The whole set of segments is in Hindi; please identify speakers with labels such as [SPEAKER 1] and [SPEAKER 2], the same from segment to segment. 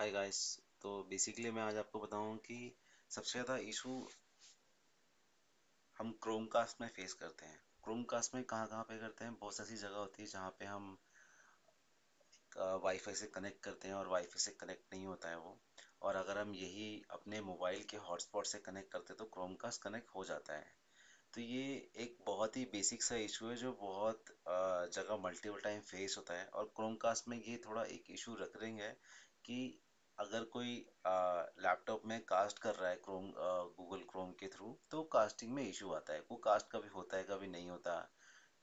[SPEAKER 1] हाय गाइस तो बेसिकली मैं आज आपको बताऊं कि सबसे ज़्यादा इशू हम क्रोम कास्ट में फेस करते हैं क्रोम कास्ट में कहाँ कहाँ पे करते हैं बहुत सारी जगह होती है जहाँ पे हम वाईफाई से कनेक्ट करते हैं और वाईफाई से कनेक्ट नहीं होता है वो और अगर हम यही अपने मोबाइल के हॉटस्पॉट से कनेक्ट करते हैं तो क्रोम कास्ट कनेक्ट हो जाता है तो ये एक बहुत ही बेसिक सा इशू है जो बहुत जगह मल्टीपल टाइम फेस होता है और क्रोम कास्ट में ये थोड़ा एक इशू रख रहे हैं कि अगर कोई लैपटॉप में कास्ट कर रहा है क्रोम गूगल क्रोम के थ्रू तो कास्टिंग में इशू आता है वो कास्ट कभी होता है कभी नहीं होता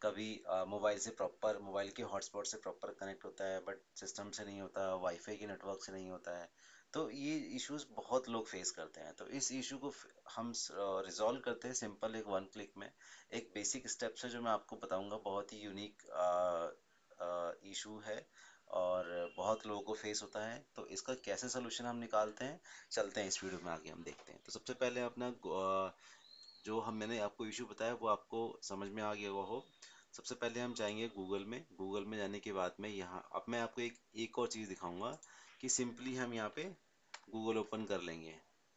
[SPEAKER 1] कभी मोबाइल से प्रॉपर मोबाइल के हॉटस्पॉट से प्रॉपर कनेक्ट होता है बट सिस्टम से नहीं होता वाईफाई के नेटवर्क से नहीं होता है तो ये इश्यूज बहुत लोग फेस करते हैं तो इस इशू को हम रिजॉल्व करते हैं सिंपल एक वन क्लिक में एक बेसिक स्टेप्स है जो मैं आपको बताऊंगा बहुत ही यूनिक इशू है और बहुत लोगों को फेस होता है तो इसका कैसे सोल्यूशन हम निकालते हैं चलते हैं इस वीडियो में आगे हम देखते हैं तो सबसे पहले अपना जो हम मैंने आपको इशू बताया वो आपको समझ में आ गया हो सबसे पहले हम जाएंगे गूगल में गूगल में जाने के बाद में यहाँ अब मैं आपको एक एक और चीज़ दिखाऊंगा कि सिंपली हम यहाँ पे गूगल ओपन कर लेंगे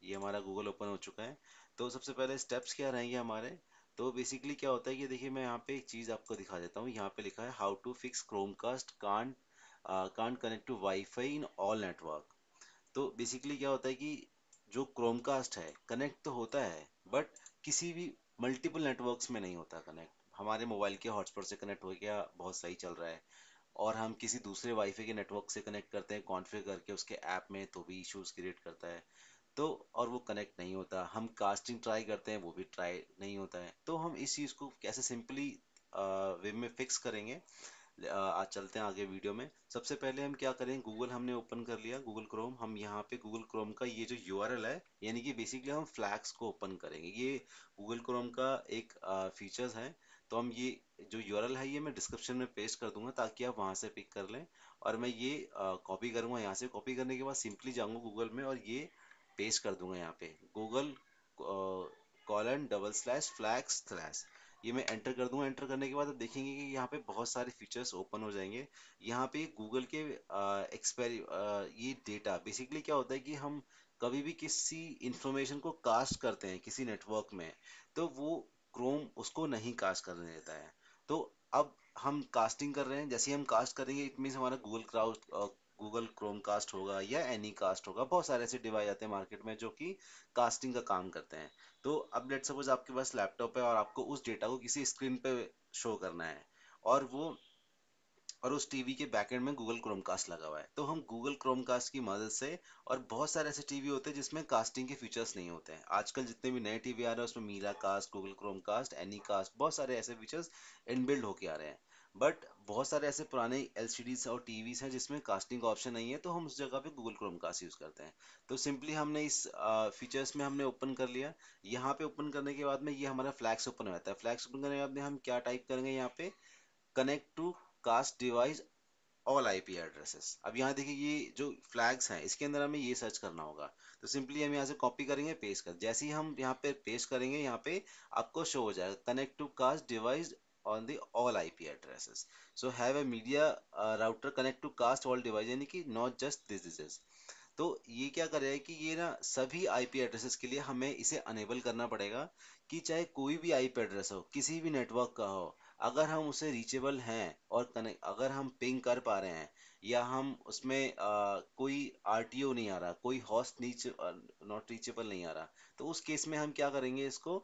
[SPEAKER 1] ये हमारा गूगल ओपन हो चुका है तो सबसे पहले स्टेप्स क्या रहेंगे हमारे तो बेसिकली क्या होता है कि देखिए मैं यहाँ पे एक चीज़ आपको दिखा देता हूँ यहाँ पे लिखा है how to fix Chromecast can't can't connect to wifi in all network तो बेसिकली क्या होता है कि जो क्रोमकास्ट है कनेक्ट तो होता है बट किसी भी मल्टीपल नेटवर्क्स में नहीं होता कनेक्ट हमारे मोबाइल के हॉटस्पॉट से कनेक्ट हो गया बहुत सही चल रहा है और हम किसी दूसरे वाईफाई के नेटवर्क से कनेक्ट करते हैं कॉन्फ़िगर करके उसके ऐप में तो भी इश्यूज क्रिएट करता है तो और वो कनेक्ट नहीं होता हम कास्टिंग ट्राई करते हैं वो भी ट्राई नहीं होता है तो हम इस चीज़ को कैसे सिंपली वे uh, में फिक्स करेंगे आज चलते हैं आगे वीडियो में सबसे पहले हम क्या करें गूगल हमने ओपन कर लिया गूगल क्रोम हम यहाँ पे गूगल क्रोम का ये जो यू है यानी कि बेसिकली हम फ्लैक्स को ओपन करेंगे ये गूगल क्रोम का एक फीचर्स है तो हम ये जो यू है ये मैं डिस्क्रिप्शन में पेस्ट कर दूंगा ताकि आप वहाँ से पिक कर लें और मैं ये कॉपी करूँगा यहाँ से कॉपी करने के बाद सिंपली जाऊँगा गूगल में और ये पेस्ट कर दूंगा यहाँ पे Google colon double slash flags slash ये मैं एंटर कर दूंगा एंटर करने के बाद आप देखेंगे कि यहाँ पे बहुत सारे फीचर्स ओपन हो जाएंगे यहाँ पे गूगल के एक्सपायरी ये डेटा बेसिकली क्या होता है कि हम कभी भी किसी इंफॉर्मेशन को कास्ट करते हैं किसी नेटवर्क में तो वो क्रोम उसको नहीं कास्ट करने देता है तो अब हम कास्टिंग कर रहे हैं जैसे हम कास्ट करेंगे इट मीन्स हमारा Google crowd Google Chrome cast होगा या एनी कास्ट होगा बहुत सारे ऐसे डिवाइस आते हैं मार्केट में जो कि कास्टिंग का काम करते हैं तो अब लेट सपोज आपके पास लैपटॉप है और आपको उस डेटा को किसी स्क्रीन पे शो करना है और वो और उस टीवी के बैकएंड में गूगल क्रोमकास्ट लगा हुआ है तो हम गूगल क्रोमकास्ट की मदद से और बहुत सारे ऐसे टीवी होते हैं जिसमें कास्टिंग के फीचर्स नहीं होते हैं आजकल जितने भी नए टीवी आ रहे हैं उसमें Miracast Google Chromecast any cast बहुत सारे ऐसे फीचर्स इनबिल्ड होके आ रहे हैं बट बहुत सारे ऐसे पुराने एल और टी हैं जिसमें कास्टिंग का ऑप्शन नहीं है तो हम उस जगह पे गूगल क्रोम कास्ट यूज़ करते हैं तो सिंपली हमने इस फीचर्स में हमने ओपन कर लिया यहाँ पे ओपन करने के बाद में ये हमारा फ्लैक्स ओपन हो है फ्लैक्स ओपन करने के बाद में हम क्या टाइप करेंगे यहाँ पे connect to cast device all IP पी एड्रेसेस अब यहाँ देखिए ये जो फ्लैग्स हैं इसके अंदर हमें ये सर्च करना होगा तो सिंपली हम यहाँ से कॉपी करेंगे पेस्ट कर जैसे ही हम यहाँ पे पेस्ट करेंगे यहाँ पे आपको शो हो जाएगा connect to cast device on the all IP addresses. So have a media uh, router connect to cast all devices यानी कि not just this devices. तो ये क्या कर रहा है कि ये ना सभी आईपी एड्रेसेस के लिए हमें इसे अनेबल करना पड़ेगा कि चाहे कोई भी आईपी एड्रेस हो किसी भी नेटवर्क का हो अगर हम उसे रीचेबल हैं और कनेक्ट अगर हम पिंग कर पा रहे हैं या हम उसमें आ, कोई आर नहीं आ रहा कोई हॉस्ट नीच नॉट रीचेबल नहीं आ रहा तो उस केस में हम क्या करेंगे इसको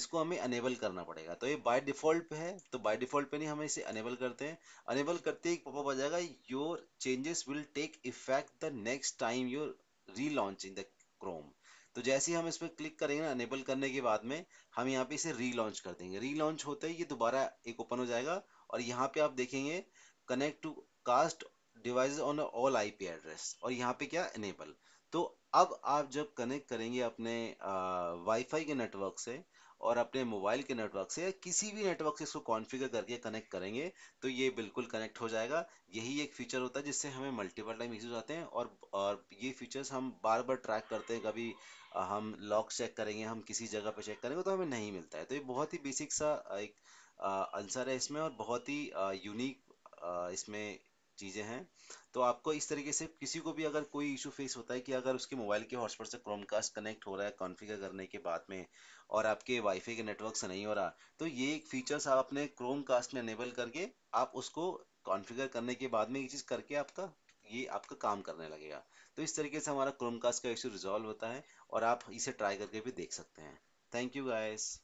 [SPEAKER 1] इसको हमें अनेबल करना पड़ेगा तो ये बाय डिफॉल्ट है तो बाय डिफॉल्ट पे नहीं हमें इसे अनेबल करते हैं अनेबल करते ही पॉपअप आ जाएगा your changes will take effect the next time your re in the Chrome तो जैसे ही हम इस पर क्लिक करेंगे ना अनेबल करने के बाद में हम यहाँ पे इसे रीलॉन्च कर देंगे रीलॉन्च होते ही ये दोबारा एक ओपन हो जाएगा और यहाँ पे आप देखेंगे connect to cast device on all IP address और यहाँ पे क्या इनेबल तो अब आप जब कनेक्ट करेंगे अपने वाईफाई के नेटवर्क से और अपने मोबाइल के नेटवर्क से या किसी भी नेटवर्क से इसको कॉन्फ़िगर करके कनेक्ट करेंगे तो ये बिल्कुल कनेक्ट हो जाएगा यही एक फीचर होता है जिससे हमें मल्टीपल टाइम यूज आते हैं और और ये फीचर्स हम बार बार ट्रैक करते हैं कभी हम लॉक चेक करेंगे हम किसी जगह पर चेक करेंगे तो हमें नहीं मिलता है तो ये बहुत ही बेसिक सा एक आंसर है इसमें और बहुत ही यूनिक इसमें चीज़ें हैं तो आपको इस तरीके से किसी को भी अगर कोई इशू फेस होता है कि अगर उसके मोबाइल के हॉटस्पॉट से क्रोमकास्ट कनेक्ट हो रहा है कॉन्फ़िगर करने के बाद में और आपके वाईफाई के नेटवर्क से नहीं हो रहा तो ये फीचर्स आप अपने क्रोमकास्ट में अनेबल करके आप उसको कॉन्फ़िगर करने के बाद में ये चीज़ करके आपका ये आपका काम करने लगेगा तो इस तरीके से हमारा क्रोमकास्ट का इशू रिजॉल्व होता है और आप इसे ट्राई करके भी देख सकते हैं थैंक यू गाइस